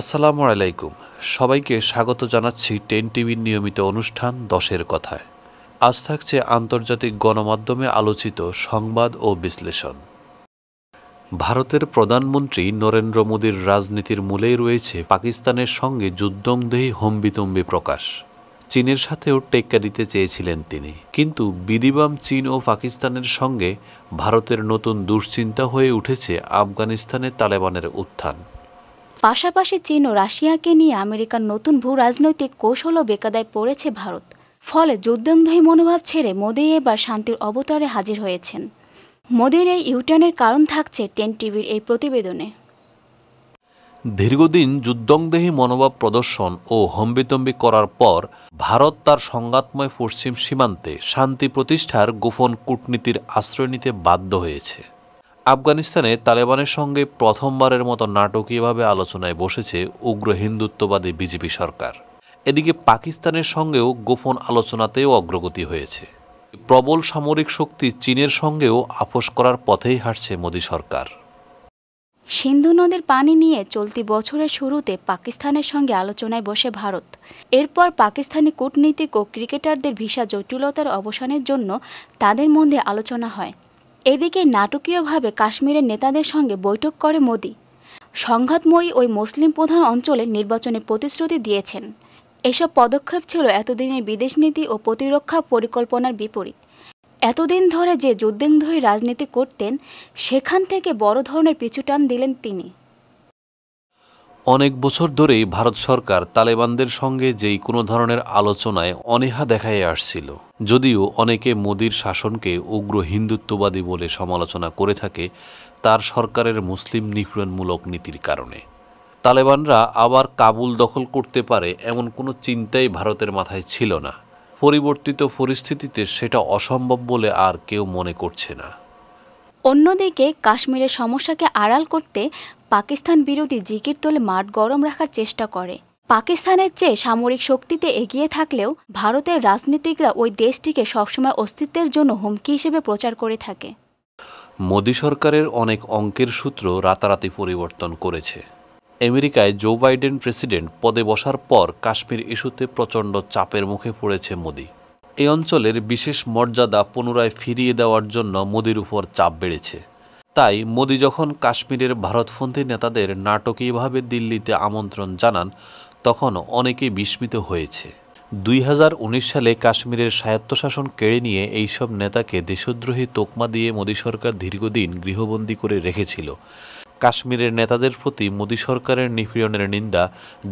আসসালামু আলাইকুম সবাইকে স্বাগত জানাচ্ছি টেন টিভির নিয়মিত অনুষ্ঠান দশের কথায় আজ থাকছে আন্তর্জাতিক গণমাধ্যমে আলোচিত সংবাদ ও বিশ্লেষণ ভারতের প্রধানমন্ত্রী নরেন্দ্র মোদীর রাজনীতির মূলেই রয়েছে পাকিস্তানের সঙ্গে যুদ্ধংদেহী হম্বিতম্বি প্রকাশ চীনের সাথেও টেক্কা দিতে চেয়েছিলেন তিনি কিন্তু বিদিবাম চীন ও পাকিস্তানের সঙ্গে ভারতের নতুন দুশ্চিন্তা হয়ে উঠেছে আফগানিস্তানে তালেবানের উত্থান পাশাপাশি চীন ও রাশিয়াকে নিয়ে আমেরিকার নতুন ভূ রাজনৈতিক কৌশলও বেকাদায় পড়েছে ভারত ফলে যুদ্ধন্ধী মনোভাব ছেড়ে মোদী এবার শান্তির অবতারে হাজির হয়েছেন মোদীর এই ইউটার্নের কারণ থাকছে টেন টিভির এই প্রতিবেদনে দীর্ঘদিন যুদ্ধংদেহী মনোভাব প্রদর্শন ও হম্বিতম্বি করার পর ভারত তার সংঘাতময় পশ্চিম সীমান্তে শান্তি প্রতিষ্ঠার গোপন কূটনীতির আশ্রয় নিতে বাধ্য হয়েছে আফগানিস্তানে তালেবানের সঙ্গে প্রথমবারের মতো নাটকীয়ভাবে আলোচনায় বসেছে উগ্র হিন্দুত্ববাদী বিজেপি সরকার এদিকে পাকিস্তানের সঙ্গেও গোপন আলোচনাতেও অগ্রগতি হয়েছে প্রবল সামরিক শক্তি চীনের সঙ্গেও আপোষ করার পথেই হাঁটছে মোদী সরকার সিন্ধু নদীর পানি নিয়ে চলতি বছরের শুরুতে পাকিস্তানের সঙ্গে আলোচনায় বসে ভারত এরপর পাকিস্তানি কূটনীতিক ও ক্রিকেটারদের ভিসা জটিলতার অবসানের জন্য তাদের মধ্যে আলোচনা হয় এদিকে নাটকীয়ভাবে কাশ্মীরের নেতাদের সঙ্গে বৈঠক করে মোদি সংঘাতময়ী ওই মুসলিম প্রধান অঞ্চলে নির্বাচনে প্রতিশ্রুতি দিয়েছেন এসব পদক্ষেপ ছিল এতদিনের বিদেশ নীতি ও প্রতিরক্ষা পরিকল্পনার বিপরীত এতদিন ধরে যে যুদ্ধেন্দয়ী রাজনীতি করতেন সেখান থেকে বড় ধরনের পিছুটান দিলেন তিনি অনেক বছর ধরেই ভারত সরকার তালেবানদের সঙ্গে যেই কোনো ধরনের আলোচনায় অনেহা দেখায় আসছিল যদিও অনেকে মোদির শাসনকে উগ্র হিন্দুত্ববাদী বলে সমালোচনা করে থাকে তার সরকারের মুসলিম নিপীড়নমূলক নীতির কারণে তালেবানরা আবার কাবুল দখল করতে পারে এমন কোনো চিন্তাই ভারতের মাথায় ছিল না পরিবর্তিত পরিস্থিতিতে সেটা অসম্ভব বলে আর কেউ মনে করছে না অন্যদিকে কাশ্মীরের সমস্যাকে আড়াল করতে পাকিস্তান বিরোধী জিকির তোলে মাঠ গরম রাখার চেষ্টা করে পাকিস্তানের চেয়ে সামরিক শক্তিতে এগিয়ে থাকলেও ভারতের রাজনীতিকরা ওই দেশটিকে সবসময় অস্তিত্বের জন্য হুমকি হিসেবে প্রচার করে থাকে মোদী সরকারের অনেক অঙ্কের সূত্র রাতারাতি পরিবর্তন করেছে আমেরিকায় জো বাইডেন প্রেসিডেন্ট পদে বসার পর কাশ্মীর ইস্যুতে প্রচণ্ড চাপের মুখে পড়েছে মোদী এই অঞ্চলের বিশেষ মর্যাদা পুনরায় ফিরিয়ে দেওয়ার জন্য মোদির উপর চাপ বেড়েছে তাই মোদি যখন কাশ্মীরের ভারতপন্থী নেতাদের নাটকীয়ভাবে দিল্লিতে আমন্ত্রণ জানান তখন অনেকে বিস্মিত হয়েছে দুই সালে কাশ্মীরের স্বায়ত্তশাসন কেড়ে নিয়ে এইসব নেতাকে দেশদ্রোহী তোকমা দিয়ে মোদী সরকার দীর্ঘদিন গৃহবন্দী করে রেখেছিল কাশ্মীরের নেতাদের প্রতি মোদী সরকারের নিপীড়নের নিন্দা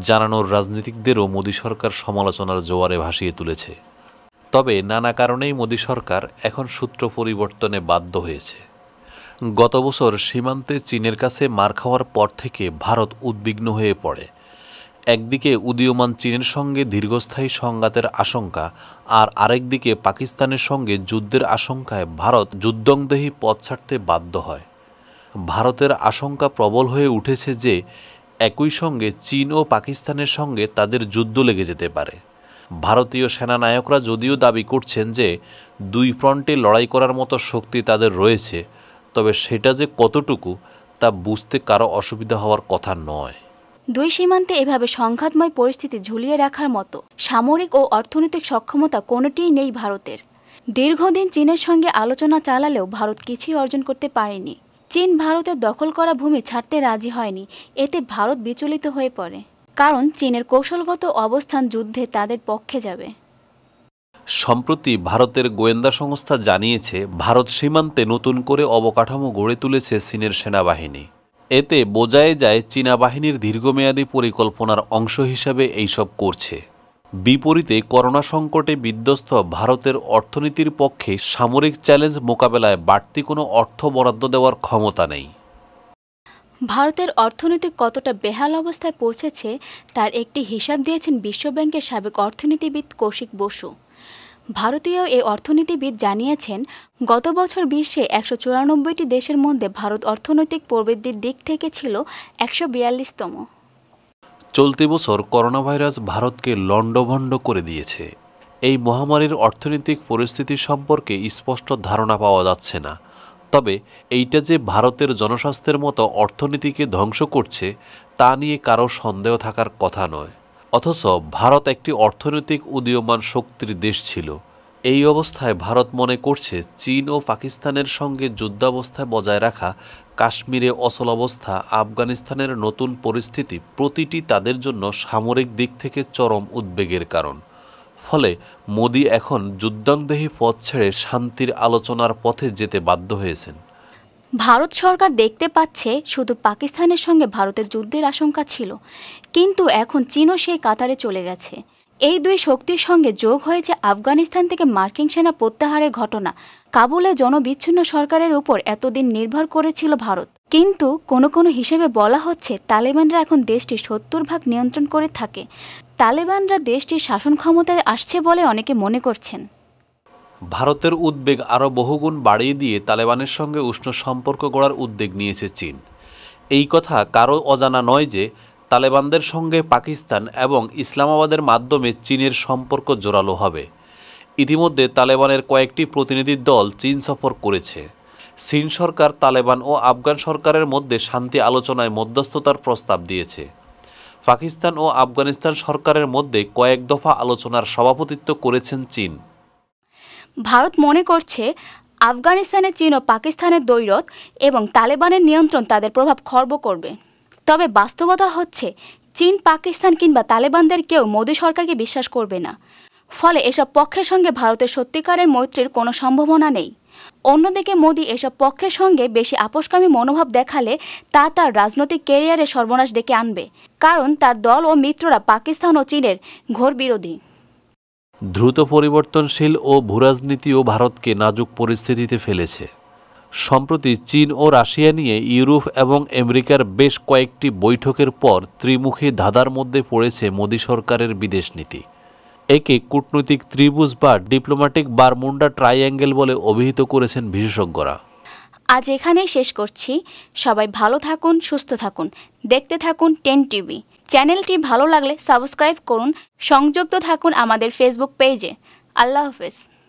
জানানোর রাজনীতিকদেরও মোদী সরকার সমালোচনার জোয়ারে ভাসিয়ে তুলেছে তবে নানা কারণেই মোদী সরকার এখন সূত্র পরিবর্তনে বাধ্য হয়েছে গত বছর সীমান্তে চীনের কাছে মার খাওয়ার পর থেকে ভারত উদ্বিগ্ন হয়ে পড়ে একদিকে উদীয়মান চীনের সঙ্গে দীর্ঘস্থায়ী সংঘাতের আশঙ্কা আর আরেকদিকে পাকিস্তানের সঙ্গে যুদ্ধের আশঙ্কায় ভারত যুদ্ধংদেহী পথ ছাড়তে বাধ্য হয় ভারতের আশঙ্কা প্রবল হয়ে উঠেছে যে একই সঙ্গে চীন ও পাকিস্তানের সঙ্গে তাদের যুদ্ধ লেগে যেতে পারে ভারতীয় সেনানায়করা যদিও দাবি করছেন যে দুই ফ্রন্টে লড়াই করার মতো শক্তি তাদের রয়েছে তবে সেটা যে কতটুকু তা বুঝতে কারো অসুবিধা হওয়ার কথা নয় দুই সীমান্তে এভাবে সংঘাতময় পরিস্থিতি ঝুলিয়ে রাখার মতো সামরিক ও অর্থনৈতিক সক্ষমতা কোনোটিই নেই ভারতের দীর্ঘদিন চীনের সঙ্গে আলোচনা চালালেও ভারত কিছুই অর্জন করতে পারেনি চীন ভারতের দখল করা ভূমি ছাড়তে রাজি হয়নি এতে ভারত বিচলিত হয়ে পড়ে কারণ চীনের কৌশলগত অবস্থান যুদ্ধে তাদের পক্ষে যাবে সম্প্রতি ভারতের গোয়েন্দা সংস্থা জানিয়েছে ভারত সীমান্তে নতুন করে অবকাঠামো গড়ে তুলেছে চীনের সেনাবাহিনী এতে বোঝায় যায় চীনা বাহিনীর দীর্ঘমেয়াদী পরিকল্পনার অংশ হিসাবে এইসব করছে বিপরীতে করোনা সংকটে বিধ্বস্ত ভারতের অর্থনীতির পক্ষে সামরিক চ্যালেঞ্জ মোকাবেলায় বাড়তি কোনো অর্থ বরাদ্দ দেওয়ার ক্ষমতা নেই ভারতের অর্থনীতি কতটা বেহাল অবস্থায় পৌঁছেছে তার একটি হিসাব দিয়েছেন বিশ্বব্যাংকের সাবেক অর্থনীতিবিদ কৌশিক বসু ভারতীয় এই অর্থনীতিবিদ জানিয়েছেন গত বছর বিশ্বে একশো চুরানব্বইটি দেশের মধ্যে ভারত অর্থনৈতিক প্রবৃদ্ধির দিক থেকে ছিল একশো বিয়াল্লিশতম চলতি বছর করোনা ভাইরাস ভারতকে লণ্ডভণ্ড করে দিয়েছে এই মহামারীর অর্থনৈতিক পরিস্থিতি সম্পর্কে স্পষ্ট ধারণা পাওয়া যাচ্ছে না তবে এইটা যে ভারতের জনস্বাস্থ্যের মতো অর্থনীতিকে ধ্বংস করছে তা নিয়ে কারো সন্দেহ থাকার কথা নয় অথচ ভারত একটি অর্থনৈতিক উদীয়মান শক্তির দেশ ছিল এই অবস্থায় ভারত মনে করছে চীন ও পাকিস্তানের সঙ্গে যুদ্ধাবস্থা বজায় রাখা কাশ্মীরে অচল অবস্থা আফগানিস্তানের নতুন পরিস্থিতি প্রতিটি তাদের জন্য সামরিক দিক থেকে চরম উদ্বেগের কারণ ফলে মোদি এখন যুদ্ধাংদেহী পথ ছেড়ে শান্তির আলোচনার পথে যেতে বাধ্য হয়েছেন ভারত সরকার দেখতে পাচ্ছে শুধু পাকিস্তানের সঙ্গে ভারতের যুদ্ধের আশঙ্কা ছিল কিন্তু এখন চীনও সেই কাতারে চলে গেছে এই দুই শক্তির সঙ্গে যোগ হয়েছে আফগানিস্তান থেকে মার্কিন সেনা প্রত্যাহারের ঘটনা কাবুলে জনবিচ্ছিন্ন সরকারের উপর এতদিন নির্ভর করেছিল ভারত কিন্তু কোনো কোনো হিসেবে বলা হচ্ছে তালেবানরা এখন দেশটি সত্তর ভাগ নিয়ন্ত্রণ করে থাকে তালেবানরা দেশটির শাসন ক্ষমতায় আসছে বলে অনেকে মনে করছেন ভারতের উদ্বেগ আরও বহুগুণ বাড়িয়ে দিয়ে তালেবানের সঙ্গে উষ্ণ সম্পর্ক গড়ার উদ্বেগ নিয়েছে চীন এই কথা কারও অজানা নয় যে তালেবানদের সঙ্গে পাকিস্তান এবং ইসলামাবাদের মাধ্যমে চীনের সম্পর্ক জোরালো হবে ইতিমধ্যে তালেবানের কয়েকটি প্রতিনিধি দল চীন সফর করেছে চীন সরকার তালেবান ও আফগান সরকারের মধ্যে শান্তি আলোচনায় মধ্যস্থতার প্রস্তাব দিয়েছে পাকিস্তান ও আফগানিস্তান সরকারের মধ্যে কয়েক দফা আলোচনার সভাপতিত্ব করেছেন চীন ভারত মনে করছে আফগানিস্তানে চীন ও পাকিস্তানের দৈরত এবং তালেবানের নিয়ন্ত্রণ তাদের প্রভাব খর্ব করবে তবে বাস্তবতা হচ্ছে চীন পাকিস্তান কিংবা তালেবানদের কেউ মোদী সরকারকে বিশ্বাস করবে না ফলে এসব পক্ষের সঙ্গে ভারতের সত্যিকারের মৈত্রীর কোনো সম্ভাবনা নেই অন্যদিকে মোদী এসব পক্ষের সঙ্গে বেশি আপোষকামী মনোভাব দেখালে তা তার রাজনৈতিক ক্যারিয়ারে সর্বনাশ ডেকে আনবে কারণ তার দল ও মিত্ররা পাকিস্তান ও চীনের ঘোর বিরোধী দ্রুত পরিবর্তনশীল ও ভূরাজনীতিও ভারতকে নাজুক পরিস্থিতিতে ফেলেছে সম্প্রতি চীন ও রাশিয়া নিয়ে ইউরোপ এবং আমেরিকার বেশ কয়েকটি বৈঠকের পর ত্রিমুখী ধাঁধার মধ্যে পড়েছে মোদী সরকারের বিদেশ নীতি একে কূটনৈতিক ত্রিভুজ বা ডিপ্লোম্যাটিক বারমুন্ডা ট্রাইঅ্যাঙ্গেল বলে অভিহিত করেছেন বিশেষজ্ঞরা আজ এখানেই শেষ করছি সবাই ভালো থাকুন সুস্থ থাকুন দেখতে থাকুন টেন টিভি চ্যানেলটি ভালো লাগলে সাবস্ক্রাইব করুন সংযুক্ত থাকুন আমাদের ফেসবুক পেজে আল্লাহ হাফেজ